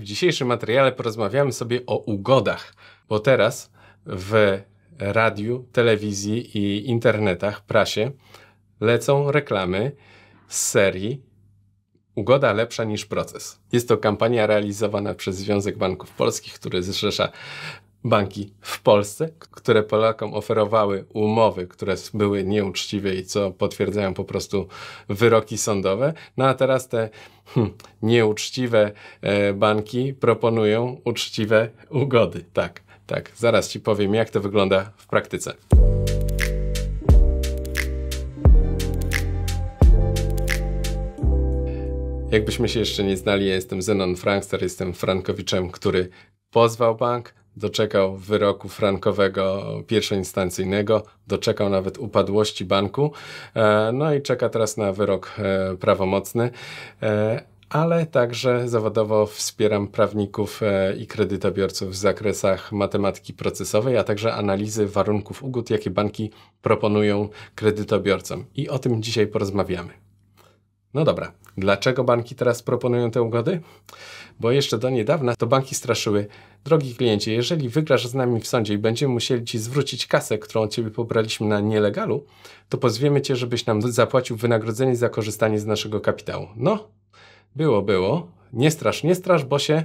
W dzisiejszym materiale porozmawiamy sobie o ugodach, bo teraz w radiu, telewizji i internetach, prasie lecą reklamy z serii Ugoda lepsza niż proces. Jest to kampania realizowana przez Związek Banków Polskich, który zrzesza banki w Polsce, które Polakom oferowały umowy, które były nieuczciwe i co potwierdzają po prostu wyroki sądowe. No a teraz te hmm, nieuczciwe e, banki proponują uczciwe ugody. Tak, tak. Zaraz Ci powiem, jak to wygląda w praktyce. Jakbyśmy się jeszcze nie znali, ja jestem Zenon Frankster, jestem Frankowiczem, który pozwał bank, doczekał wyroku frankowego pierwszoinstancyjnego, doczekał nawet upadłości banku, e, no i czeka teraz na wyrok e, prawomocny. E, ale także zawodowo wspieram prawników i kredytobiorców w zakresach matematyki procesowej, a także analizy warunków ugód, jakie banki proponują kredytobiorcom. I o tym dzisiaj porozmawiamy. No dobra, Dlaczego banki teraz proponują te ugody? Bo jeszcze do niedawna to banki straszyły. Drogi kliencie, jeżeli wygrasz z nami w sądzie i będziemy musieli ci zwrócić kasę, którą od ciebie pobraliśmy na nielegalu, to pozwiemy cię, żebyś nam zapłacił wynagrodzenie za korzystanie z naszego kapitału. No, było, było. Nie strasz, nie strasz, bo się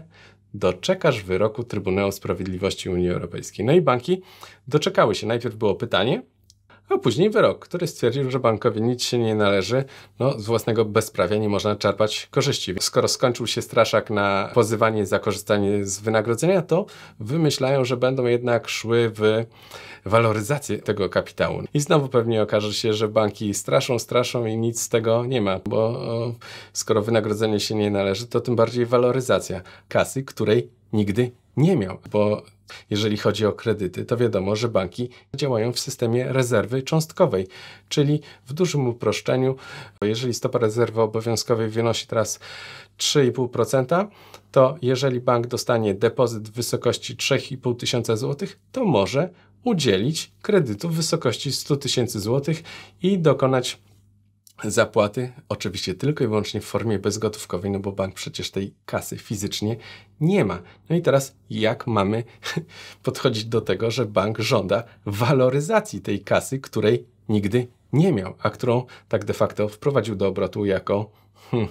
doczekasz wyroku Trybunału Sprawiedliwości Unii Europejskiej. No i banki doczekały się. Najpierw było pytanie, a później wyrok, który stwierdził, że bankowi nic się nie należy, no z własnego bezprawia nie można czerpać korzyści. Skoro skończył się straszak na pozywanie za korzystanie z wynagrodzenia, to wymyślają, że będą jednak szły w waloryzację tego kapitału. I znowu pewnie okaże się, że banki straszą, straszą i nic z tego nie ma, bo skoro wynagrodzenie się nie należy, to tym bardziej waloryzacja kasy, której nigdy nie miał, bo jeżeli chodzi o kredyty, to wiadomo, że banki działają w systemie rezerwy cząstkowej, czyli w dużym uproszczeniu, jeżeli stopa rezerwy obowiązkowej wynosi teraz 3,5%, to jeżeli bank dostanie depozyt w wysokości 3,5 tysiąca złotych, to może udzielić kredytu w wysokości 100 tysięcy złotych i dokonać zapłaty, oczywiście tylko i wyłącznie w formie bezgotówkowej, no bo bank przecież tej kasy fizycznie nie ma. No i teraz jak mamy podchodzić do tego, że bank żąda waloryzacji tej kasy, której nigdy nie miał, a którą tak de facto wprowadził do obrotu jako hmm,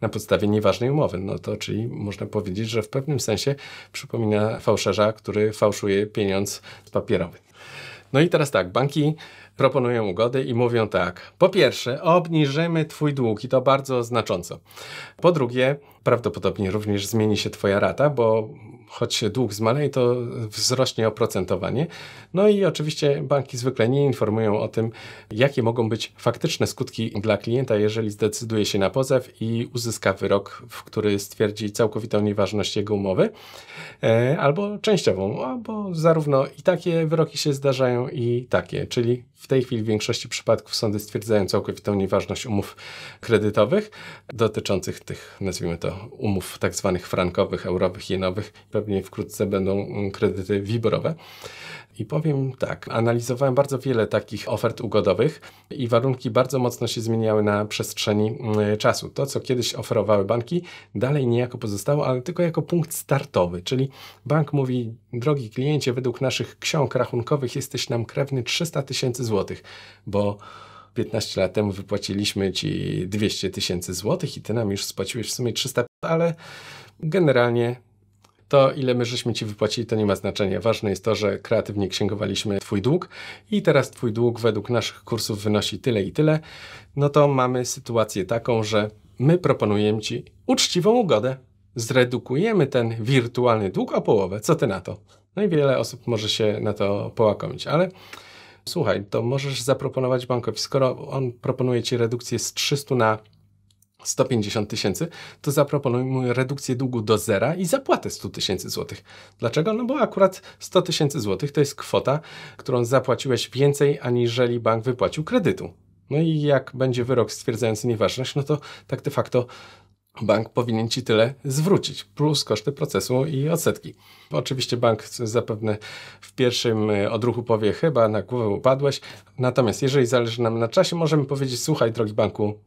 na podstawie nieważnej umowy. No to czyli można powiedzieć, że w pewnym sensie przypomina fałszerza, który fałszuje pieniądz papierowy. No i teraz tak, banki proponują ugody i mówią tak. Po pierwsze, obniżymy Twój dług i to bardzo znacząco. Po drugie, Prawdopodobnie również zmieni się Twoja rata, bo choć się dług zmaleje, to wzrośnie oprocentowanie. No i oczywiście banki zwykle nie informują o tym, jakie mogą być faktyczne skutki dla klienta, jeżeli zdecyduje się na pozew i uzyska wyrok, w który stwierdzi całkowitą nieważność jego umowy, e, albo częściową, bo zarówno i takie wyroki się zdarzają, i takie, czyli w tej chwili w większości przypadków sądy stwierdzają całkowitą nieważność umów kredytowych dotyczących tych, nazwijmy to, do umów tak zwanych frankowych, eurowych, jenowych. Pewnie wkrótce będą mm, kredyty wiborowe. I powiem tak, analizowałem bardzo wiele takich ofert ugodowych i warunki bardzo mocno się zmieniały na przestrzeni mm, czasu. To, co kiedyś oferowały banki, dalej niejako pozostało, ale tylko jako punkt startowy, czyli bank mówi, drogi kliencie, według naszych ksiąg rachunkowych jesteś nam krewny 300 tysięcy złotych, bo 15 lat temu wypłaciliśmy ci 200 tysięcy złotych i ty nam już spłaciłeś w sumie 300, ale generalnie to, ile my żeśmy ci wypłacili, to nie ma znaczenia. Ważne jest to, że kreatywnie księgowaliśmy twój dług i teraz twój dług według naszych kursów wynosi tyle i tyle. No to mamy sytuację taką, że my proponujemy ci uczciwą ugodę. Zredukujemy ten wirtualny dług o połowę. Co ty na to? No i wiele osób może się na to połakomić, ale słuchaj, to możesz zaproponować bankowi, skoro on proponuje ci redukcję z 300 na 150 tysięcy, to zaproponuj mu redukcję długu do zera i zapłatę 100 tysięcy złotych. Dlaczego? No bo akurat 100 tysięcy złotych to jest kwota, którą zapłaciłeś więcej, aniżeli bank wypłacił kredytu. No i jak będzie wyrok stwierdzający nieważność, no to tak de facto bank powinien ci tyle zwrócić, plus koszty procesu i odsetki. Oczywiście bank zapewne w pierwszym e, odruchu powie, chyba na głowę upadłeś. Natomiast jeżeli zależy nam na czasie, możemy powiedzieć, słuchaj, drogi banku,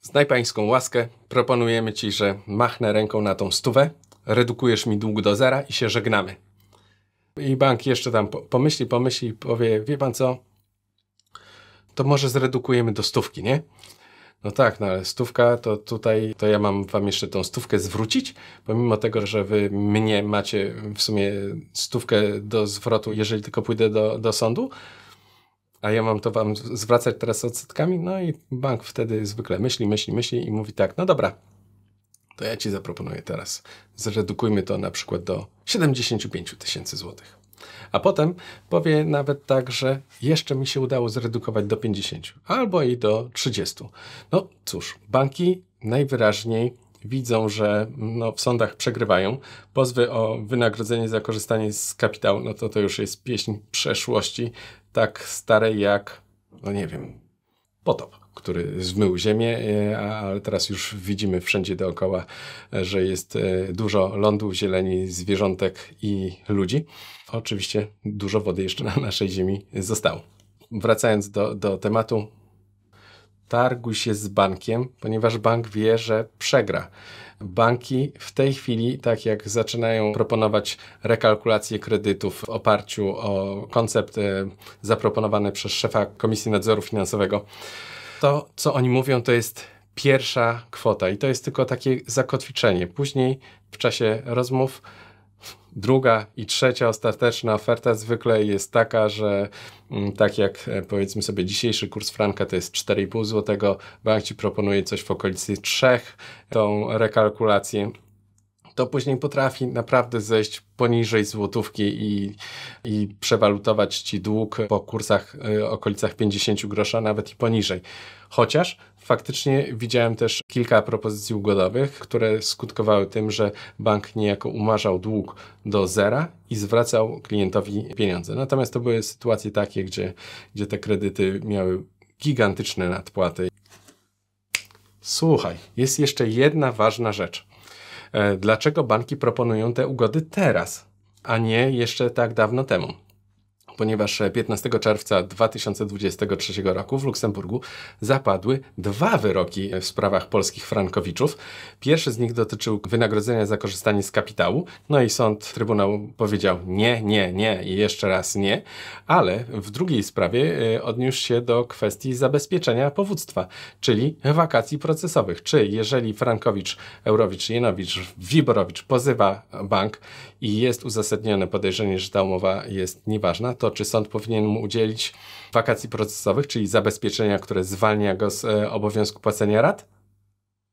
znaj pańską łaskę, proponujemy ci, że machnę ręką na tą stówę, redukujesz mi dług do zera i się żegnamy. I bank jeszcze tam pomyśli, pomyśli i powie, wie pan co, to może zredukujemy do stówki, nie? No tak, no ale stówka to tutaj, to ja mam wam jeszcze tą stówkę zwrócić, pomimo tego, że wy mnie macie w sumie stówkę do zwrotu, jeżeli tylko pójdę do, do sądu, a ja mam to wam zwracać teraz odsetkami, no i bank wtedy zwykle myśli, myśli, myśli i mówi tak, no dobra, to ja ci zaproponuję teraz, zredukujmy to na przykład do 75 tysięcy złotych. A potem powie nawet tak, że jeszcze mi się udało zredukować do 50 albo i do 30. No cóż, banki najwyraźniej widzą, że no, w sądach przegrywają, pozwy o wynagrodzenie za korzystanie z kapitału, no to to już jest pieśń przeszłości, tak starej jak, no nie wiem, potop który zmył ziemię, e, ale teraz już widzimy wszędzie dookoła, e, że jest e, dużo lądu, zieleni, zwierzątek i ludzi. Oczywiście dużo wody jeszcze na naszej ziemi zostało. Wracając do, do tematu, targuj się z bankiem, ponieważ bank wie, że przegra. Banki w tej chwili, tak jak zaczynają proponować rekalkulację kredytów w oparciu o koncept zaproponowany przez szefa Komisji Nadzoru Finansowego, to, co oni mówią, to jest pierwsza kwota i to jest tylko takie zakotwiczenie. Później w czasie rozmów druga i trzecia ostateczna oferta zwykle jest taka, że mm, tak jak e, powiedzmy sobie dzisiejszy kurs franka to jest 4,5 zł, bank ci proponuje coś w okolicy 3, tą rekalkulację to później potrafi naprawdę zejść poniżej złotówki i, i przewalutować ci dług po kursach y, okolicach 50 grosza, nawet i poniżej. Chociaż faktycznie widziałem też kilka propozycji ugodowych, które skutkowały tym, że bank niejako umarzał dług do zera i zwracał klientowi pieniądze. Natomiast to były sytuacje takie, gdzie, gdzie te kredyty miały gigantyczne nadpłaty. Słuchaj, jest jeszcze jedna ważna rzecz. E, dlaczego banki proponują te ugody teraz, a nie jeszcze tak dawno temu ponieważ 15 e, czerwca 2023 roku w Luksemburgu zapadły dwa wyroki e, w sprawach polskich frankowiczów. Pierwszy z nich dotyczył wynagrodzenia za korzystanie z kapitału, no i sąd, Trybunał powiedział nie, nie, nie i jeszcze raz nie, ale w drugiej sprawie e, odniósł się do kwestii zabezpieczenia powództwa, czyli wakacji procesowych, czy jeżeli Frankowicz, Eurowicz, Jenowicz, Wiborowicz pozywa bank i jest uzasadnione podejrzenie, że ta umowa jest nieważna, to to, czy sąd powinien mu udzielić wakacji procesowych, czyli zabezpieczenia, które zwalnia go z e, obowiązku płacenia rat?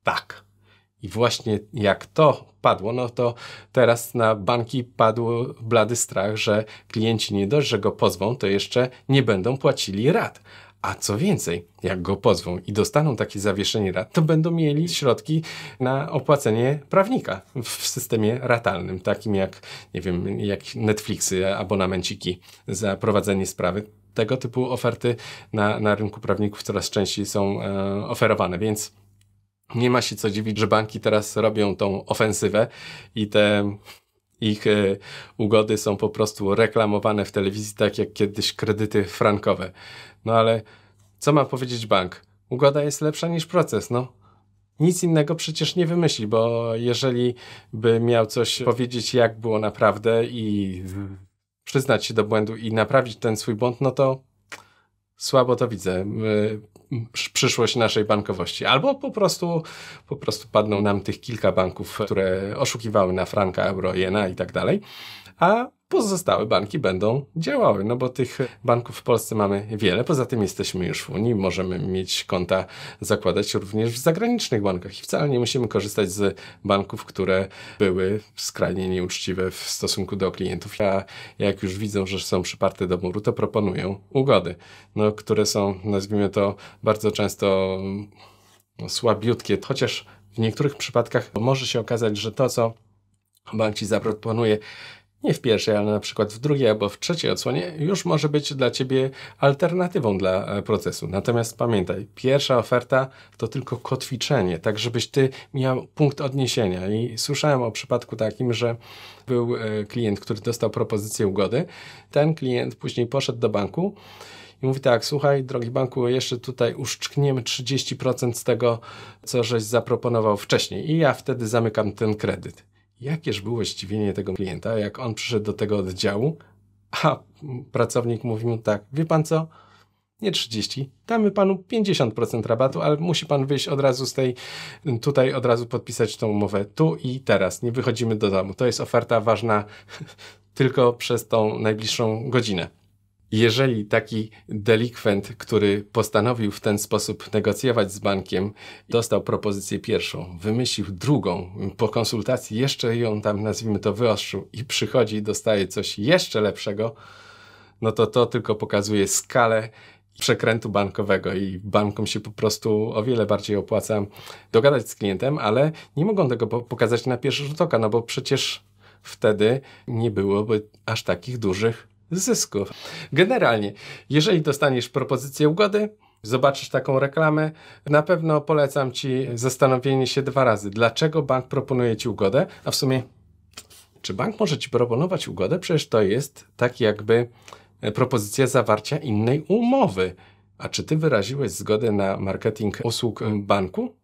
Tak. I właśnie jak to padło, no to teraz na banki padł blady strach, że klienci nie dość, że go pozwą, to jeszcze nie będą płacili rat. A co więcej, jak go pozwą i dostaną takie zawieszenie rat, to będą mieli środki na opłacenie prawnika w systemie ratalnym, takim jak, nie wiem, jak Netflixy, abonamenciki za prowadzenie sprawy tego typu oferty na, na rynku prawników coraz częściej są e, oferowane, więc nie ma się co dziwić, że banki teraz robią tą ofensywę i te ich e, ugody są po prostu reklamowane w telewizji, tak jak kiedyś kredyty frankowe. No ale co ma powiedzieć bank? Ugoda jest lepsza niż proces, no. Nic innego przecież nie wymyśli, bo jeżeli by miał coś powiedzieć, jak było naprawdę i przyznać się do błędu i naprawić ten swój błąd, no to słabo to widzę przyszłość naszej bankowości. Albo po prostu, po prostu padną nam tych kilka banków, które oszukiwały na franka, euro, jena i tak dalej a pozostałe banki będą działały, no bo tych banków w Polsce mamy wiele, poza tym jesteśmy już w Unii, możemy mieć konta zakładać również w zagranicznych bankach i wcale nie musimy korzystać z banków, które były skrajnie nieuczciwe w stosunku do klientów, a jak już widzą, że są przyparte do muru, to proponują ugody, no, które są, nazwijmy to, bardzo często no, słabiutkie, chociaż w niektórych przypadkach może się okazać, że to, co bank ci zaproponuje, nie w pierwszej, ale na przykład w drugiej albo w trzeciej odsłonie, już może być dla Ciebie alternatywą dla e, procesu. Natomiast pamiętaj, pierwsza oferta to tylko kotwiczenie, tak żebyś Ty miał punkt odniesienia. I słyszałem o przypadku takim, że był e, klient, który dostał propozycję ugody. Ten klient później poszedł do banku i mówi tak, słuchaj, drogi banku, jeszcze tutaj uszczkniemy 30% z tego, co żeś zaproponował wcześniej i ja wtedy zamykam ten kredyt. Jakież było zdziwienie tego klienta, jak on przyszedł do tego oddziału, a pracownik mówi mu tak, wie pan co, nie 30, damy panu 50% rabatu, ale musi pan wyjść od razu z tej, tutaj od razu podpisać tą umowę tu i teraz, nie wychodzimy do domu. To jest oferta ważna tylko przez tą najbliższą godzinę jeżeli taki delikwent, który postanowił w ten sposób negocjować z bankiem, dostał propozycję pierwszą, wymyślił drugą, po konsultacji jeszcze ją tam, nazwijmy to, wyostrzył i przychodzi i dostaje coś jeszcze lepszego, no to to tylko pokazuje skalę przekrętu bankowego i bankom się po prostu o wiele bardziej opłaca dogadać z klientem, ale nie mogą tego pokazać na pierwszy rzut oka, no bo przecież wtedy nie byłoby aż takich dużych zysków. Generalnie, jeżeli dostaniesz propozycję ugody, zobaczysz taką reklamę, na pewno polecam Ci zastanowienie się dwa razy, dlaczego bank proponuje Ci ugodę, a w sumie czy bank może Ci proponować ugodę? Przecież to jest tak jakby e, propozycja zawarcia innej umowy. A czy Ty wyraziłeś zgodę na marketing usług e, banku?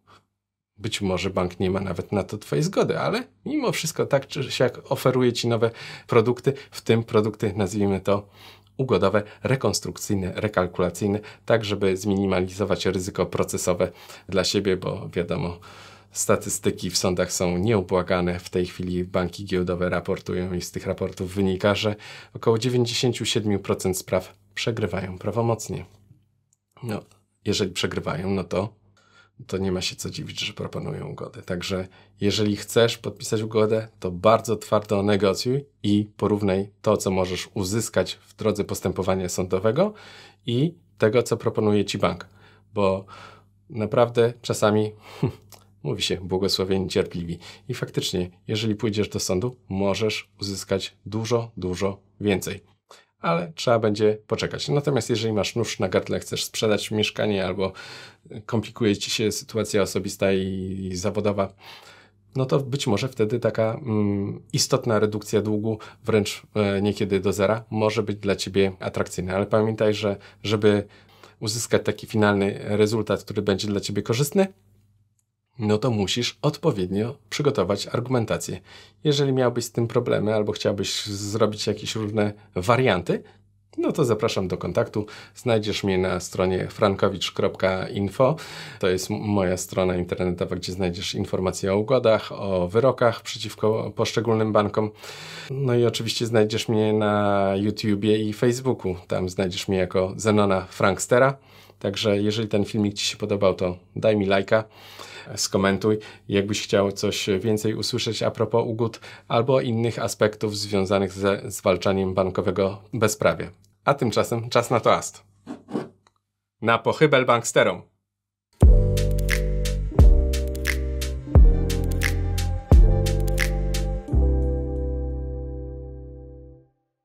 Być może bank nie ma nawet na to Twojej zgody, ale mimo wszystko tak czy siak oferuje Ci nowe produkty, w tym produkty, nazwijmy to, ugodowe, rekonstrukcyjne, rekalkulacyjne, tak żeby zminimalizować ryzyko procesowe dla siebie, bo wiadomo, statystyki w sądach są nieubłagane. W tej chwili banki giełdowe raportują i z tych raportów wynika, że około 97% spraw przegrywają prawomocnie. No, jeżeli przegrywają, no to to nie ma się co dziwić, że proponują ugodę. Także jeżeli chcesz podpisać ugodę, to bardzo twardo negocjuj i porównaj to, co możesz uzyskać w drodze postępowania sądowego i tego, co proponuje ci bank. Bo naprawdę czasami mówi się błogosławieni cierpliwi. I faktycznie, jeżeli pójdziesz do sądu, możesz uzyskać dużo, dużo więcej ale trzeba będzie poczekać. Natomiast jeżeli masz nóż na gardle, chcesz sprzedać mieszkanie albo komplikuje ci się sytuacja osobista i zawodowa, no to być może wtedy taka mm, istotna redukcja długu, wręcz e, niekiedy do zera, może być dla ciebie atrakcyjna. Ale pamiętaj, że żeby uzyskać taki finalny rezultat, który będzie dla ciebie korzystny, no to musisz odpowiednio przygotować argumentację. Jeżeli miałbyś z tym problemy albo chciałbyś zrobić jakieś różne warianty, no to zapraszam do kontaktu. Znajdziesz mnie na stronie frankowicz.info. To jest moja strona internetowa, gdzie znajdziesz informacje o ugodach, o wyrokach przeciwko poszczególnym bankom. No i oczywiście znajdziesz mnie na YouTubie i Facebooku. Tam znajdziesz mnie jako Zenona Frankstera. Także jeżeli ten filmik Ci się podobał, to daj mi lajka, skomentuj. Jakbyś chciał coś więcej usłyszeć a propos ugód albo innych aspektów związanych ze zwalczaniem bankowego bezprawia. A tymczasem czas na toast. Na pochybel banksterom!